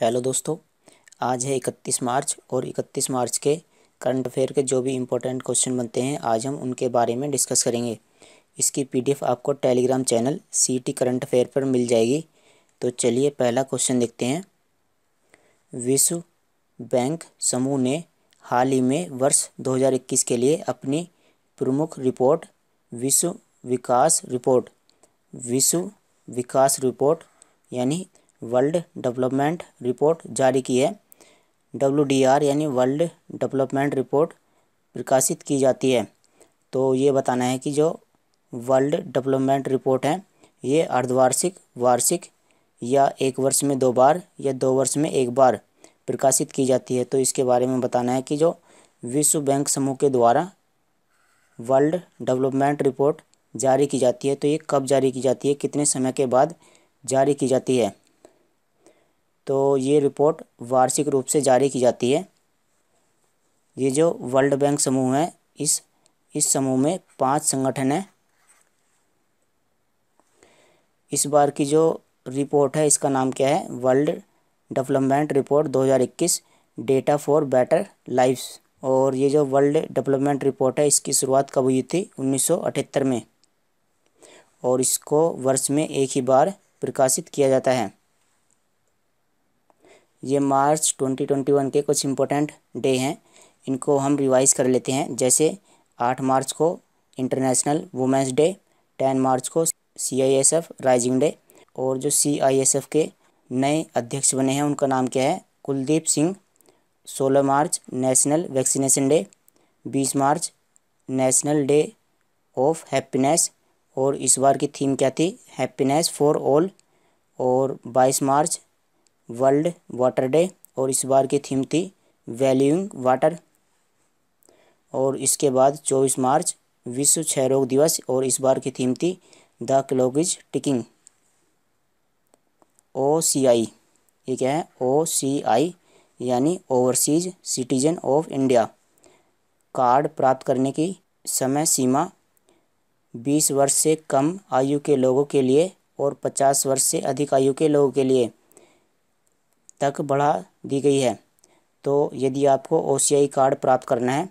hello दोस्तों आज है 31 मार्च और 31 मार्च के करंट अफेयर के जो भी इम्पोर्टेंट क्वेश्चन बनते हैं आज हम उनके बारे में डिस्कस करेंगे इसकी पीडीएफ आपको Telegram channel C T current affair पर मिल जाएगी तो चलिए पहला क्वेश्चन देखते हैं विश्व बैंक समूह ने हाल ही में वर्ष 2021 के लिए अपनी प्रमुख रिपोर्ट विश्व विकास रिपोर्ट विश्व विकास रिपोर्ट यानी वर्ल्ड डेवलपमेंट रिपोर्ट जारी की है डब्ल्यू यानी वर्ल्ड डेवलपमेंट रिपोर्ट प्रकाशित की जाती है तो ये बताना है कि जो वर्ल्ड डेवलपमेंट रिपोर्ट है ये अर्धवार्षिक वार्षिक या एक वर्ष में दो बार या दो वर्ष में एक बार प्रकाशित की जाती है तो इसके बारे में बताना है कि जो विश्व बैंक समूह के द्वारा वर्ल्ड डेवलपमेंट रिपोर्ट जारी की जाती है तो ये कब जारी की जाती है कितने समय के बाद जारी की जाती है तो ये रिपोर्ट वार्षिक रूप से जारी की जाती है ये जो वर्ल्ड बैंक समूह है इस इस समूह में पांच संगठन हैं इस बार की जो रिपोर्ट है इसका नाम क्या है world development report 2021 data for better lifes और ये जो वर्ल्ड डेवलपमेंट रिपोर्ट है इसकी शुरुआत कब हुई थी उन्नीस में और इसको वर्ष में एक ही बार प्रकाशित किया जाता है ये मार्च 2021 के कुछ इम्पोर्टेंट डे हैं इनको हम रिवाइज कर लेते हैं जैसे आठ मार्च को इंटरनेशनल वुमेंस डे टेन मार्च को C I S F raising day और जो सी आई एस एफ के नए अध्यक्ष बने हैं उनका नाम क्या है कुलदीप सिंह सोलह मार्च नेशनल वैक्सीनेशन डे बीस मार्च नेशनल डे ऑफ हैप्पीनेस और इस बार की थीम क्या थी हैप्पीनेस फॉर ऑल और बाईस मार्च वर्ल्ड वाटर डे और इस बार की थीम थी वैल्यूइंग वाटर और इसके बाद 24 मार्च विश्व क्षय रोग दिवस और इस बार की थीम थी the clock is ticking O C I ये क्या है ओ सी आई यानी overseas citizen of India card प्राप्त करने की समय सीमा 20 वर्ष से कम आयु के लोगों के लिए और 50 वर्ष से अधिक आयु के लोगों के लिए तक बढ़ा दी गई है तो यदि आपको ओ कार्ड प्राप्त करना है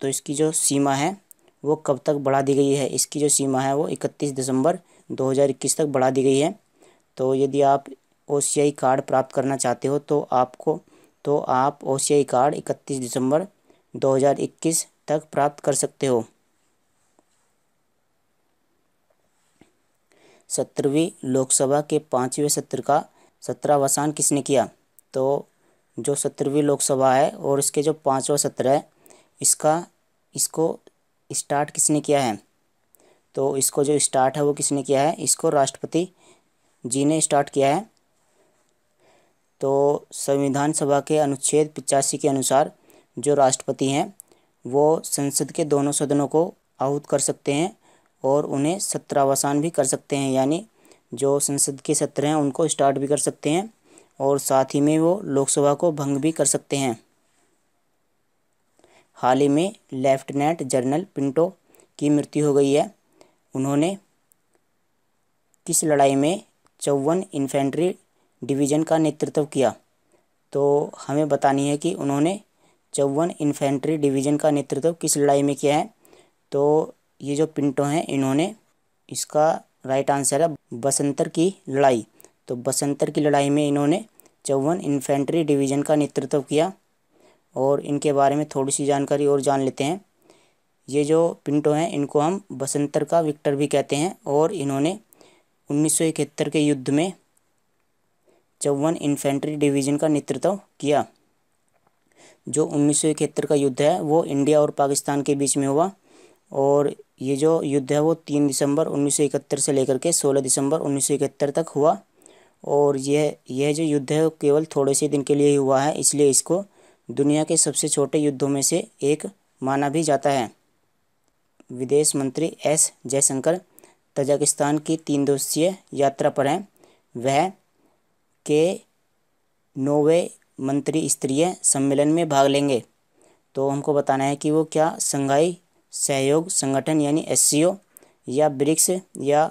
तो इसकी जो सीमा है वो कब तक बढ़ा दी गई है इसकी जो सीमा है वो 31 दिसंबर 2021 तक बढ़ा दी गई है तो यदि आप ओ कार्ड प्राप्त करना चाहते हो तो आपको तो आप ओ कार्ड 31 दिसंबर 2021 तक प्राप्त कर सकते हो सत्रहवीं लोकसभा के पाँचवें सत्र का सत्रावसान किसने किया तो जो सत्रहवीं लोकसभा है और इसके जो पाँचवा सत्र है इसका इसको स्टार्ट किसने किया है तो इसको जो स्टार्ट है वो किसने किया है इसको राष्ट्रपति जी ने स्टार्ट किया है तो संविधान सभा के अनुच्छेद पचासी के अनुसार जो राष्ट्रपति हैं वो संसद के दोनों सदनों को आहूत कर सकते हैं और उन्हें सत्रावसान भी कर सकते हैं यानी जो संसद के सत्र हैं उनको स्टार्ट भी कर सकते हैं और साथ ही में वो लोकसभा को भंग भी कर सकते हैं हाल ही में लेफ्टिनेंट जनरल पिंटो की मृत्यु हो गई है उन्होंने किस लड़ाई में चौवन इन्फेंट्री डिवीज़न का नेतृत्व किया तो हमें बतानी है कि उन्होंने चौवन इन्फेंट्री डिवीज़न का नेतृत्व किस लड़ाई में किया है तो ये जो पिंटो हैं इन्होंने इसका राइट आंसर है बसंतर की लड़ाई तो बसंतर की लड़ाई में इन्होंने चौवन इन्फेंट्री डिवीज़न का नेतृत्व किया और इनके बारे में थोड़ी सी जानकारी और जान लेते हैं ये जो पिंटो हैं इनको हम बसंतर का विक्टर भी कहते हैं और इन्होंने उन्नीस के युद्ध में चौवन इन्फेंट्री डिवीज़न का नेतृत्व किया जो उन्नीस का युद्ध है वो इंडिया और पाकिस्तान के बीच में हुआ और ये जो युद्ध है वो तीन दिसंबर उन्नीस से लेकर के सोलह दिसंबर उन्नीस तक हुआ और यह यह जो युद्ध है वो केवल थोड़े से दिन के लिए ही हुआ है इसलिए इसको दुनिया के सबसे छोटे युद्धों में से एक माना भी जाता है विदेश मंत्री एस जयशंकर तजाकिस्तान की तीन दिवसीय यात्रा पर हैं वह के नोवे मंत्री स्तरीय सम्मेलन में भाग लेंगे तो हमको बताना है कि वो क्या संघाई सहयोग संगठन यानी एस या ब्रिक्स या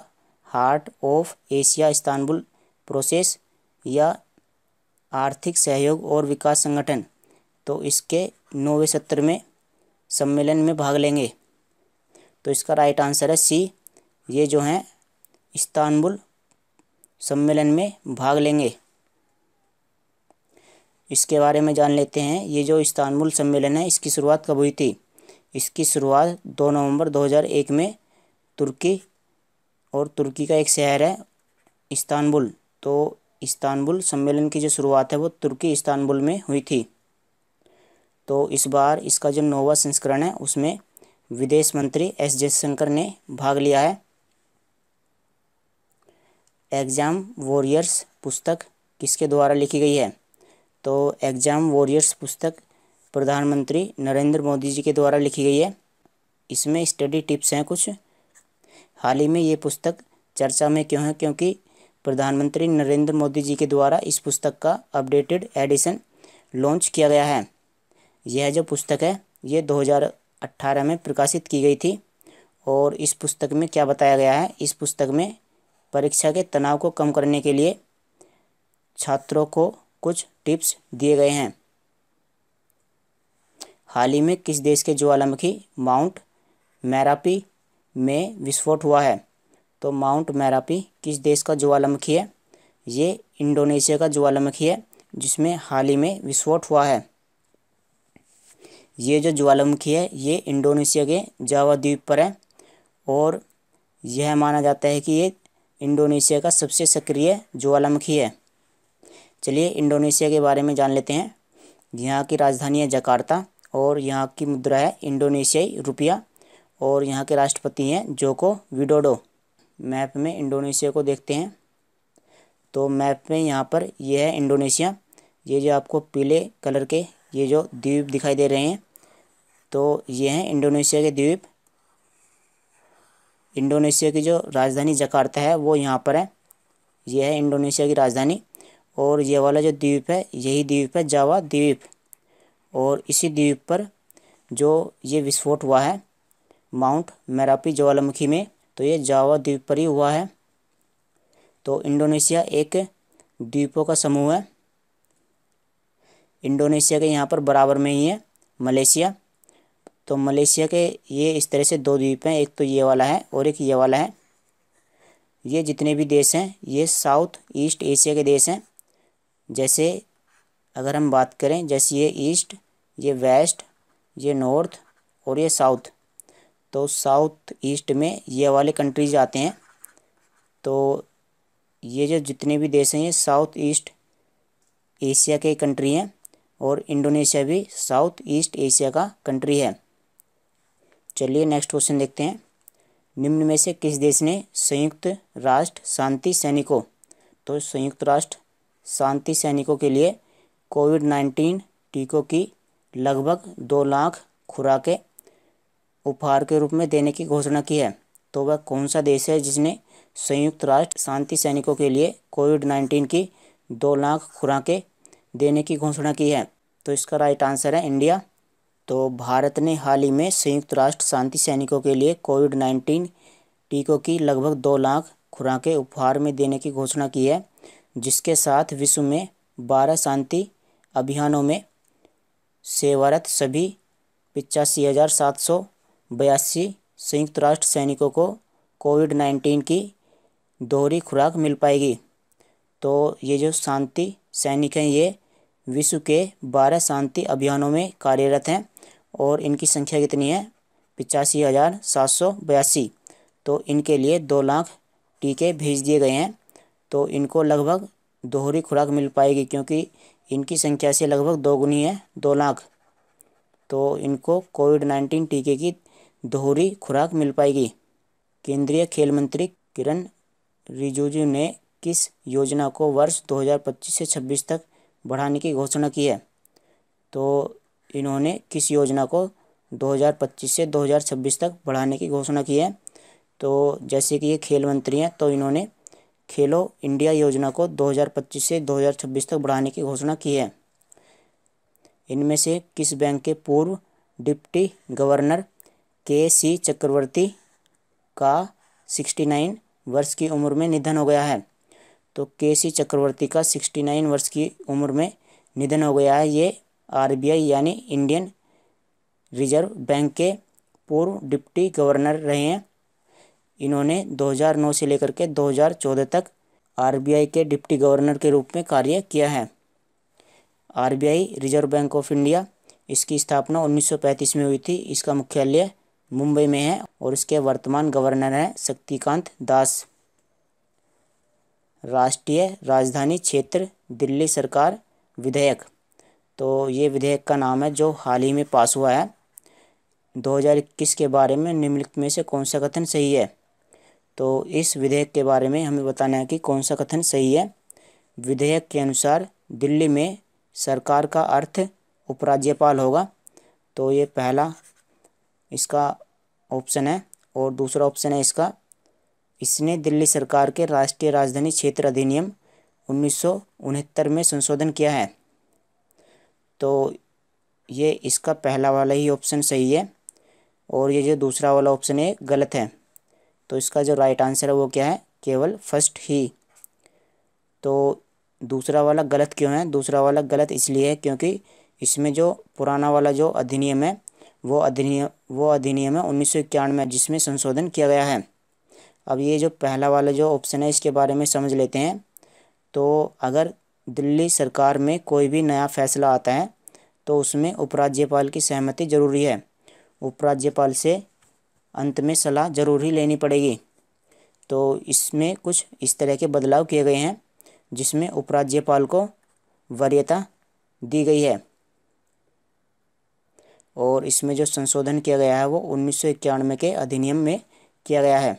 heart of Asia Istanbul process या आर्थिक सहयोग और विकास संगठन तो इसके नौवे सत्र में सम्मेलन में भाग लेंगे तो इसका राइट आंसर है सी ये जो हैं इस्तानबुल सम्मेलन में भाग लेंगे इसके बारे में जान लेते हैं ये जो इस्तानबुल सम्मेलन है इसकी शुरुआत कब हुई थी इसकी शुरुआत दो नवंबर 2001 में तुर्की और तुर्की का एक शहर है इस्तानबुल तो इस्तानबुल सम्मेलन की जो शुरुआत है वो तुर्की इस्तानबुल में हुई थी तो इस बार इसका जो नोवा संस्करण है उसमें विदेश मंत्री एस जयशंकर ने भाग लिया है एग्ज़ाम वॉरियर्स पुस्तक किसके द्वारा लिखी गई है तो एग्ज़ाम वॉरियर्स पुस्तक प्रधानमंत्री नरेंद्र मोदी जी के द्वारा लिखी गई है इसमें स्टडी टिप्स हैं कुछ हाल ही में ये पुस्तक चर्चा में क्यों है क्योंकि प्रधानमंत्री नरेंद्र मोदी जी के द्वारा इस पुस्तक का अपडेटेड एडिशन लॉन्च किया गया है यह जो पुस्तक है ये 2018 में प्रकाशित की गई थी और इस पुस्तक में क्या बताया गया है इस पुस्तक में परीक्षा के तनाव को कम करने के लिए छात्रों को कुछ टिप्स दिए गए हैं हाल ही में किस देश के ज्वालामुखी माउंट मैरापी में विस्फोट हुआ है तो माउंट मैरापी किस देश का ज्वालामुखी है ये इंडोनेशिया का ज्वालामुखी है जिसमें हाल ही में विस्फोट हुआ है ये जो ज्वालामुखी है ये इंडोनेशिया के जावा द्वीप पर है और यह माना जाता है कि ये इंडोनेशिया का सबसे सक्रिय ज्वालामुखी है चलिए इंडोनेशिया के बारे में जान लेते हैं यहाँ की राजधानी है जकार्ता और यहाँ की मुद्रा है इंडोनेशियाई रुपया और यहाँ के राष्ट्रपति हैं जोको विडोडो मैप में इंडोनेशिया को देखते हैं तो मैप में यहाँ पर यह है इंडोनेशिया ये जो आपको पीले कलर के ये जो द्वीप दिखाई दे रहे हैं तो ये हैं इंडोनेशिया के द्वीप इंडोनेशिया की जो राजधानी जकार्ता है वो यहाँ पर है यह है इंडोनेशिया की राजधानी और ये वाला जो द्वीप है यही द्वीप है जावा द्वीप और इसी द्वीप पर जो ये विस्फोट हुआ है माउंट मैरापी ज्वालामुखी में तो ये जावा द्वीप पर ही हुआ है तो इंडोनेशिया एक द्वीपों का समूह है इंडोनेशिया के यहाँ पर बराबर में ही है मलेशिया तो मलेशिया के ये इस तरह से दो द्वीप हैं एक तो ये वाला है और एक ये वाला है ये जितने भी देश हैं ये साउथ ईस्ट एशिया के देश हैं जैसे अगर हम बात करें जैसे ये ईस्ट ये वेस्ट ये नॉर्थ और ये साउथ तो साउथ ईस्ट में ये वाले कंट्रीज आते हैं तो ये जो जितने भी देश हैं ये साउथ ईस्ट एशिया के कंट्री हैं और इंडोनेशिया भी साउथ ईस्ट एशिया का कंट्री है चलिए नेक्स्ट क्वेश्चन देखते हैं निम्न में से किस देश ने संयुक्त राष्ट्र शांति सैनिकों तो संयुक्त राष्ट्र शांति सैनिकों के लिए कोविड नाइन्टीन टीकों की लगभग दो लाख खुराकें उपहार के रूप में देने की घोषणा की है तो वह कौन सा देश है जिसने संयुक्त राष्ट्र शांति सैनिकों के लिए कोविड नाइन्टीन की दो लाख खुराकें देने की घोषणा की है तो इसका राइट आंसर है इंडिया तो भारत ने हाल ही में संयुक्त राष्ट्र शांति सैनिकों के लिए कोविड नाइन्टीन टीकों की लगभग दो लाख खुराकें उपहार में देने की घोषणा की है जिसके साथ विश्व में बारह शांति अभियानों में सेवारत सभी पिचासी हज़ार सात सौ बयासी संयुक्त राष्ट्र सैनिकों को कोविड नाइन्टीन की दोहरी खुराक मिल पाएगी तो ये जो शांति सैनिक हैं ये विश्व के बारह शांति अभियानों में कार्यरत हैं और इनकी संख्या कितनी है पिचासी हज़ार सात सौ बयासी तो इनके लिए दो लाख टीके भेज दिए गए हैं तो इनको लगभग दोहरी खुराक मिल पाएगी क्योंकि इनकी संख्या से लगभग दोगुनी है दो लाख तो इनको कोविड नाइन्टीन टीके की दोहरी खुराक मिल पाएगी केंद्रीय खेल मंत्री किरण रिजिजू ने किस योजना को वर्ष 2025 से 26 तक बढ़ाने की घोषणा की है तो इन्होंने किस योजना को 2025 से 2026 तक बढ़ाने की घोषणा की है तो जैसे कि ये खेल मंत्री हैं तो इन्होंने खेलो इंडिया योजना को 2025 से 2026 तक बढ़ाने की घोषणा की है इनमें से किस बैंक के पूर्व डिप्टी गवर्नर के सी चक्रवर्ती का 69 वर्ष की उम्र में निधन हो गया है तो के सी चक्रवर्ती का 69 वर्ष की उम्र में निधन हो गया है ये आरबीआई यानी इंडियन रिजर्व बैंक के पूर्व डिप्टी गवर्नर रहे हैं इन्होंने 2009 से लेकर के 2014 तक आरबीआई के डिप्टी गवर्नर के रूप में कार्य किया है RBI reserve bank of India इसकी स्थापना 1935 में हुई थी इसका मुख्यालय मुंबई में है और इसके वर्तमान गवर्नर हैं शक्तिकांत दास राष्ट्रीय राजधानी क्षेत्र दिल्ली सरकार विधेयक तो ये विधेयक का नाम है जो हाल ही में पास हुआ है 2021 के बारे में निम्नलिखित में से कौन सा कथन सही है तो इस विधेयक के बारे में हमें बताना है कि कौन सा कथन सही है विधेयक के अनुसार दिल्ली में सरकार का अर्थ उपराज्यपाल होगा तो ये पहला इसका ऑप्शन है और दूसरा ऑप्शन है इसका इसने दिल्ली सरकार के राष्ट्रीय राजधानी क्षेत्र अधिनियम उन्नीस में संशोधन किया है तो ये इसका पहला वाला ही ऑप्शन सही है और ये जो दूसरा वाला ऑप्शन है गलत है तो इसका जो राइट आंसर है वो क्या है केवल फर्स्ट ही तो दूसरा वाला गलत क्यों है दूसरा वाला गलत इसलिए है क्योंकि इसमें जो पुराना वाला जो अधिनियम है वो अधिनियम वो अधिनियम है उन्नीस सौ इक्यानवे जिसमें संशोधन किया गया है अब ये जो पहला वाला जो ऑप्शन है इसके बारे में समझ लेते हैं तो अगर दिल्ली सरकार में कोई भी नया फैसला आता है तो उसमें उपराज्यपाल की सहमति जरूरी है उपराज्यपाल से अंत में सलाह जरूर ही लेनी पड़ेगी तो इसमें कुछ इस तरह के बदलाव किए गए हैं जिसमें उपराज्यपाल को वरीयता दी गई है और इसमें जो संशोधन किया गया है वो उन्नीस के अधिनियम में किया गया है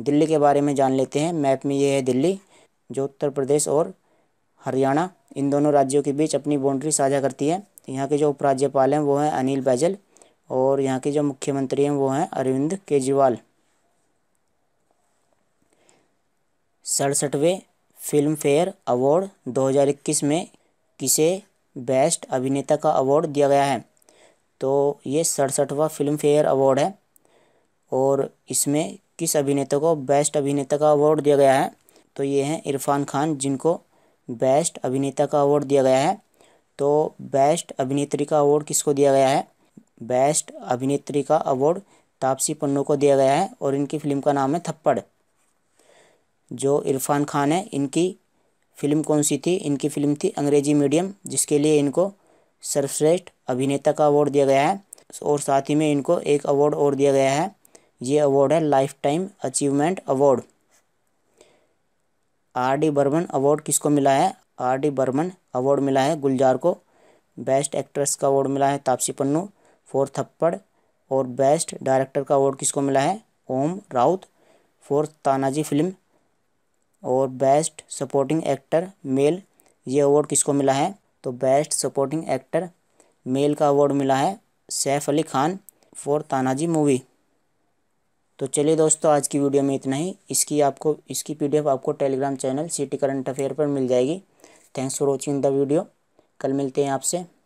दिल्ली के बारे में जान लेते हैं मैप में ये है दिल्ली जो उत्तर प्रदेश और हरियाणा इन दोनों राज्यों के बीच अपनी बाउंड्री साझा करती है यहाँ के जो उपराज्यपाल हैं वो हैं अनिल बैजल और यहाँ के जो मुख्यमंत्री हैं वो हैं अरविंद केजरीवाल सड़सठवें फिल्म फेयर अवार्ड 2021 में किसे बेस्ट अभिनेता का अवार्ड दिया गया है तो ये सड़सठवा फिल्म फेयर अवार्ड है और इसमें किस अभिनेता को बेस्ट अभिनेता का अवार्ड दिया गया है तो ये हैं इरफान खान जिनको बेस्ट अभिनेता का अवार्ड दिया गया है तो बेस्ट अभिनेत्री का अवार्ड किसको दिया गया है बेस्ट अभिनेत्री का अवार्ड तापसी पन्नू को दिया गया है और इनकी फिल्म का नाम है थप्पड़ जो इरफान खान है इनकी फिल्म कौन सी थी इनकी फिल्म थी अंग्रेजी मीडियम जिसके लिए इनको सर्वश्रेष्ठ अभिनेता का अवार्ड दिया गया है और साथ ही में इनको एक अवार्ड और दिया गया है ये अवार्ड है lifetime achievement award R D Burman award किसको मिला है आर डी बर्मन अवार्ड मिला है गुलजार को बेस्ट एक्ट्रेस का अवार्ड मिला है तापसी पन्नू फोर थप्पड़ और बेस्ट डायरेक्टर का अवार्ड किसको मिला है ओम राउत फॉर तानाजी फिल्म और बेस्ट सपोर्टिंग एक्टर मेल ये अवार्ड किसको मिला है तो बेस्ट सपोर्टिंग एक्टर मेल का अवार्ड मिला है सैफ अली खान फॉर तानाजी मूवी तो चलिए दोस्तों आज की वीडियो में इतना ही इसकी आपको इसकी पी आपको Telegram channel city current affair पर मिल जाएगी thanks for watching the video कल मिलते हैं आपसे